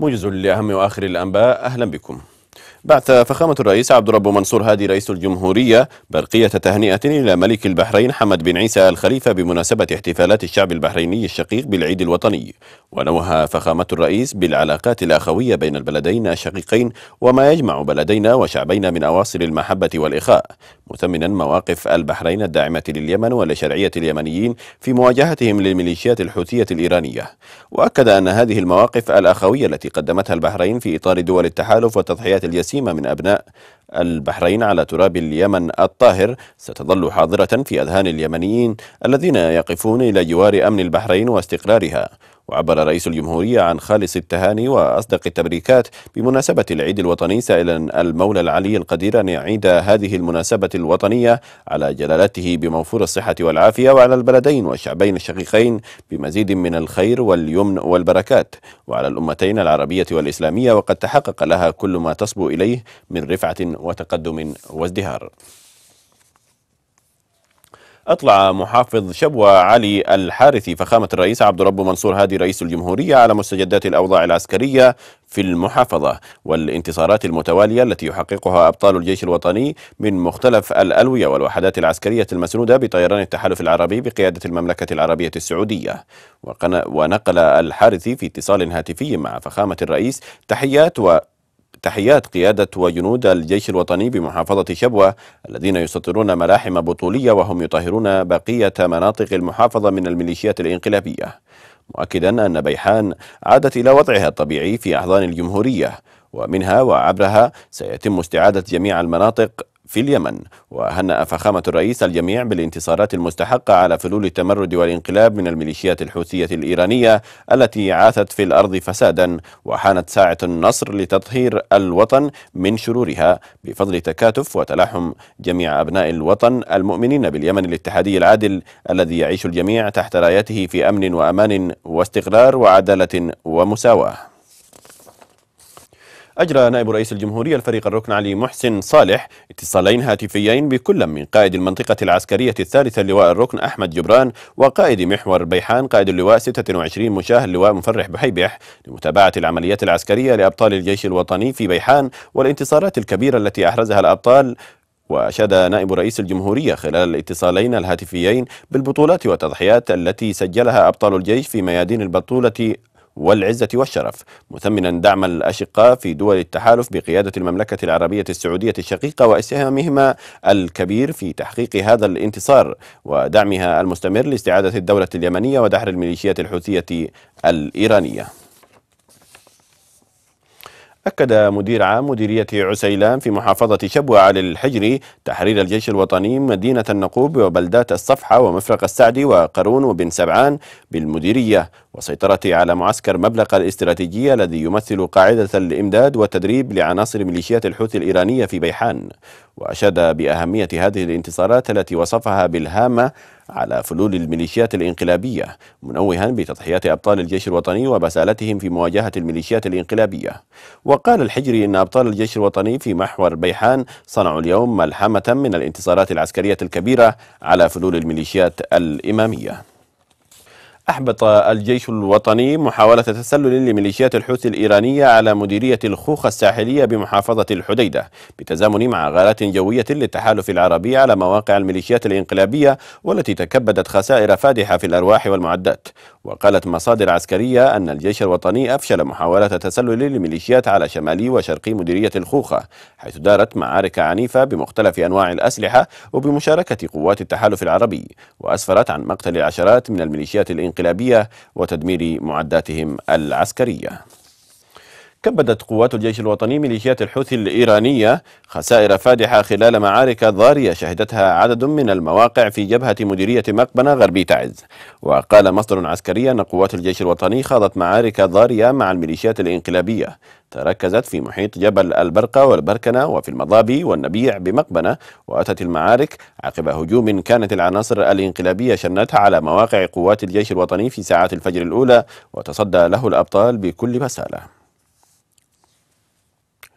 موجز لأهم وآخر الأنباء أهلا بكم بعث فخامة الرئيس عبد الرب منصور هادي رئيس الجمهورية برقية تهنئة إلى ملك البحرين حمد بن عيسى الخليفة بمناسبة احتفالات الشعب البحريني الشقيق بالعيد الوطني ونوه فخامة الرئيس بالعلاقات الأخوية بين البلدين الشقيقين وما يجمع بلدينا وشعبينا من أواصر المحبة والإخاء مثمنا مواقف البحرين الداعمة لليمن ولشرعية اليمنيين في مواجهتهم للميليشيات الحوثية الإيرانية وأكد أن هذه المواقف الأخوية التي قدمتها البحرين في إطار دول التحالف والتضحيات اليسيرة جسيمة من أبناء البحرين على تراب اليمن الطاهر ستظل حاضرة في أذهان اليمنيين الذين يقفون إلى جوار أمن البحرين واستقرارها وعبر رئيس الجمهورية عن خالص التهاني وأصدق التبريكات بمناسبة العيد الوطني سائلا المولى العلي القدير أن يعيد هذه المناسبة الوطنية على جلالته بموفور الصحة والعافية وعلى البلدين والشعبين الشقيقين بمزيد من الخير واليمن والبركات وعلى الأمتين العربية والإسلامية وقد تحقق لها كل ما تصبو إليه من رفعة وتقدم وازدهار أطلع محافظ شبوة علي الحارثي فخامة الرئيس عبد الرب منصور هادي رئيس الجمهورية على مستجدات الأوضاع العسكرية في المحافظة والانتصارات المتوالية التي يحققها أبطال الجيش الوطني من مختلف الألوية والوحدات العسكرية المسنودة بطيران التحالف العربي بقيادة المملكة العربية السعودية ونقل الحارثي في اتصال هاتفي مع فخامة الرئيس تحيات و تحيات قيادة وجنود الجيش الوطني بمحافظة شبوة الذين يسطرون ملاحم بطولية وهم يطهرون بقية مناطق المحافظة من الميليشيات الانقلابية مؤكدا أن بيحان عادت إلى وضعها الطبيعي في أحضان الجمهورية ومنها وعبرها سيتم استعادة جميع المناطق في اليمن وهنأ فخامة الرئيس الجميع بالانتصارات المستحقة على فلول التمرد والانقلاب من الميليشيات الحوثية الإيرانية التي عاثت في الأرض فسادا وحانت ساعة النصر لتطهير الوطن من شرورها بفضل تكاتف وتلاحم جميع أبناء الوطن المؤمنين باليمن الاتحادي العادل الذي يعيش الجميع تحت رايته في أمن وأمان واستقرار وعدالة ومساواة أجرى نائب رئيس الجمهورية الفريق الركن علي محسن صالح اتصالين هاتفيين بكل من قائد المنطقة العسكرية الثالثة اللواء الركن أحمد جبران وقائد محور بيحان قائد اللواء 26 مشاه اللواء مفرح بحيبح لمتابعة العمليات العسكرية لأبطال الجيش الوطني في بيحان والانتصارات الكبيرة التي أحرزها الأبطال وأشاد نائب رئيس الجمهورية خلال الاتصالين الهاتفيين بالبطولات والتضحيات التي سجلها أبطال الجيش في ميادين البطولة والعزة والشرف مثمنا دعم الأشقاء في دول التحالف بقيادة المملكة العربية السعودية الشقيقة وإسهامهما الكبير في تحقيق هذا الانتصار ودعمها المستمر لاستعادة الدولة اليمنية ودحر الميليشيات الحوثية الإيرانية أكد مدير عام مديرية عسيلان في محافظة شبوة على الحجري تحرير الجيش الوطني مدينة النقوب وبلدات الصفحة ومفرق السعدي وقارون وبن سبعان بالمديرية وسيطرة على معسكر مبلغ الاستراتيجية الذي يمثل قاعدة الإمداد والتدريب لعناصر ميليشيات الحوثي الإيرانية في بيحان وأشاد بأهمية هذه الانتصارات التي وصفها بالهامة على فلول الميليشيات الانقلابية منوها بتضحيات أبطال الجيش الوطني وبسالتهم في مواجهة الميليشيات الانقلابية وقال الحجري إن أبطال الجيش الوطني في محور بيحان صنعوا اليوم ملحمة من الانتصارات العسكرية الكبيرة على فلول الميليشيات الإمامية أحبط الجيش الوطني محاولة تسلل لميليشيات الحوثي الإيرانية على مديرية الخوخة الساحلية بمحافظة الحديدة بالتزامن مع غارات جوية للتحالف العربي على مواقع الميليشيات الإنقلابية والتي تكبدت خسائر فادحة في الأرواح والمعدات وقالت مصادر عسكرية أن الجيش الوطني أفشل محاولة تسلل لميليشيات على شمالي وشرقي مديرية الخوخة حيث دارت معارك عنيفة بمختلف أنواع الأسلحة وبمشاركة قوات التحالف العربي وأسفرت عن مقتل العشرات من الميليشيات الإنقلابية الانقلابية وتدمير معداتهم العسكرية كبدت قوات الجيش الوطني ميليشيات الحوثي الإيرانية خسائر فادحة خلال معارك ضارية شهدتها عدد من المواقع في جبهة مديرية مقبنة غربي تعز وقال مصدر عسكري أن قوات الجيش الوطني خاضت معارك ضارية مع الميليشيات الإنقلابية تركزت في محيط جبل البرقة والبركنة وفي المضابي والنبيع بمقبنة وأتت المعارك عقب هجوم كانت العناصر الإنقلابية شنتها على مواقع قوات الجيش الوطني في ساعات الفجر الأولى وتصدى له الأبطال بكل بسالة